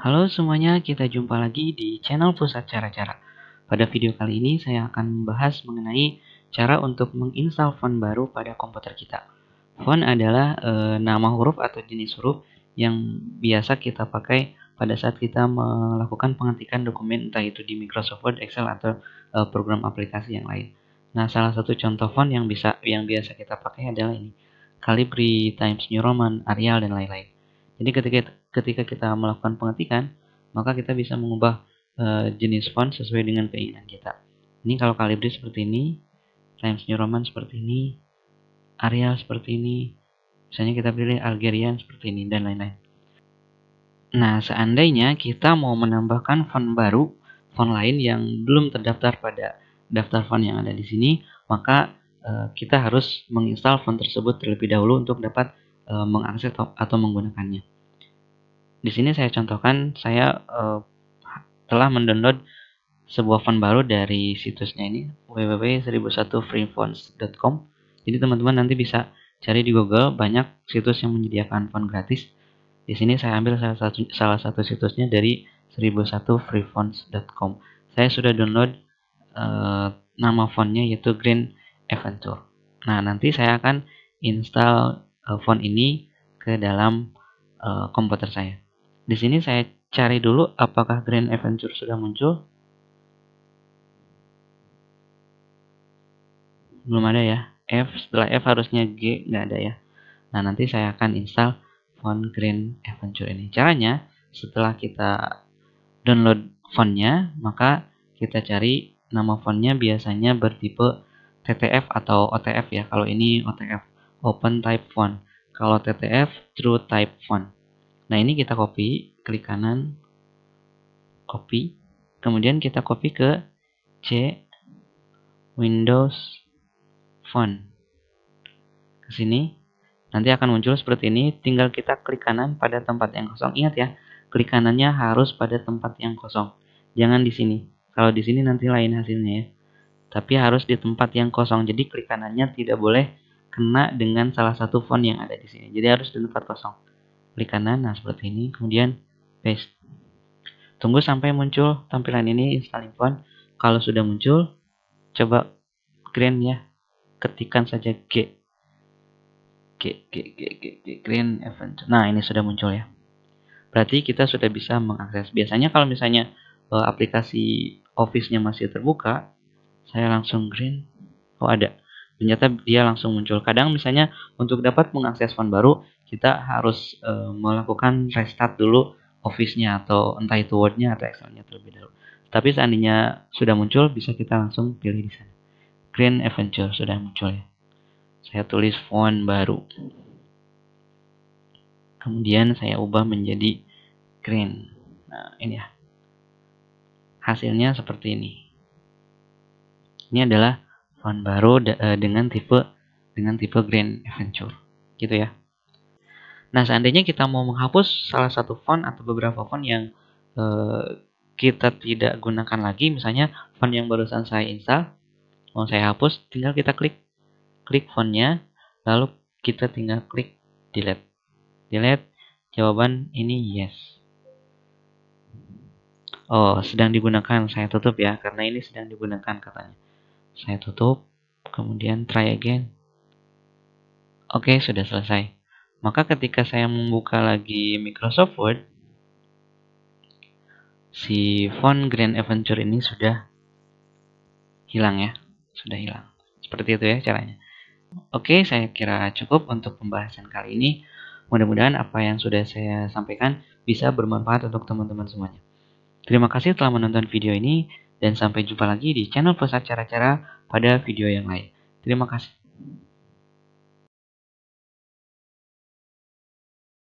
Halo semuanya, kita jumpa lagi di channel Pusat Cara-Cara. Pada video kali ini saya akan membahas mengenai cara untuk menginstal font baru pada komputer kita. Font adalah e, nama huruf atau jenis huruf yang biasa kita pakai pada saat kita melakukan pengetikan dokumen entah itu di Microsoft Word, Excel atau e, program aplikasi yang lain. Nah, salah satu contoh font yang bisa yang biasa kita pakai adalah ini. Calibri, Times New Roman, Arial dan lain-lain. Jadi ketika ketika kita melakukan pengetikan, maka kita bisa mengubah e, jenis font sesuai dengan keinginan kita. Ini kalau kalibri seperti ini, Times New Roman seperti ini, Arial seperti ini, misalnya kita pilih Algerian seperti ini, dan lain-lain. Nah, seandainya kita mau menambahkan font baru, font lain yang belum terdaftar pada daftar font yang ada di sini, maka e, kita harus menginstal font tersebut terlebih dahulu untuk dapat eh, mengakses atau menggunakannya. Di sini saya contohkan saya uh, telah mendownload sebuah font baru dari situsnya ini www.1001freefonts.com. Jadi teman-teman nanti bisa cari di Google banyak situs yang menyediakan font gratis. Di sini saya ambil salah satu salah satu situsnya dari 1001freefonts.com. Saya sudah download uh, nama fontnya yaitu Green Adventure. Nah, nanti saya akan install uh, font ini ke dalam uh, komputer saya. Di sini saya cari dulu apakah Grand Adventure sudah muncul. Belum ada ya. F setelah F harusnya G nggak ada ya. Nah nanti saya akan install font Grand Adventure ini. Caranya setelah kita download fontnya maka kita cari nama fontnya biasanya bertipe TTF atau OTF ya. Kalau ini OTF Open Type Font. Kalau TTF True Type Font. Nah ini kita copy, klik kanan, copy, kemudian kita copy ke C Windows Font ke sini. Nanti akan muncul seperti ini, tinggal kita klik kanan pada tempat yang kosong. Ingat ya, klik kanannya harus pada tempat yang kosong. Jangan di sini. Kalau di sini nanti lain hasilnya ya. Tapi harus di tempat yang kosong. Jadi klik kanannya tidak boleh kena dengan salah satu font yang ada di sini. Jadi harus di tempat kosong klik kanan nah seperti ini kemudian paste tunggu sampai muncul tampilan ini install inbound kalau sudah muncul coba green ya ketikan saja G G G G G, G green event nah ini sudah muncul ya berarti kita sudah bisa mengakses biasanya kalau misalnya eh, aplikasi office nya masih terbuka saya langsung green oh ada ternyata dia langsung muncul. Kadang misalnya untuk dapat mengakses font baru, kita harus e, melakukan restart dulu Office-nya atau entah itu Word-nya atau Excel-nya terlebih dahulu. Tapi seandainya sudah muncul, bisa kita langsung pilih di sana. Green Adventure sudah muncul ya. Saya tulis font baru. Kemudian saya ubah menjadi green. Nah, ini ya. Hasilnya seperti ini. Ini adalah font baru eh, dengan tipe dengan tipe Grand Adventure gitu ya. Nah, seandainya kita mau menghapus salah satu font atau beberapa font yang eh, kita tidak gunakan lagi, misalnya font yang barusan saya install, mau saya hapus, tinggal kita klik klik fontnya, lalu kita tinggal klik delete. Delete, jawaban ini yes. Oh, sedang digunakan, saya tutup ya, karena ini sedang digunakan katanya saya tutup kemudian try again oke okay, sudah selesai maka ketika saya membuka lagi Microsoft Word si font Grand Adventure ini sudah hilang ya sudah hilang seperti itu ya caranya Oke, okay, saya kira cukup untuk pembahasan kali ini. Mudah-mudahan apa yang sudah saya sampaikan bisa bermanfaat untuk teman-teman semuanya. Terima kasih telah menonton video ini. Dan sampai jumpa lagi di channel pusat cara-cara pada video yang lain. Terima kasih.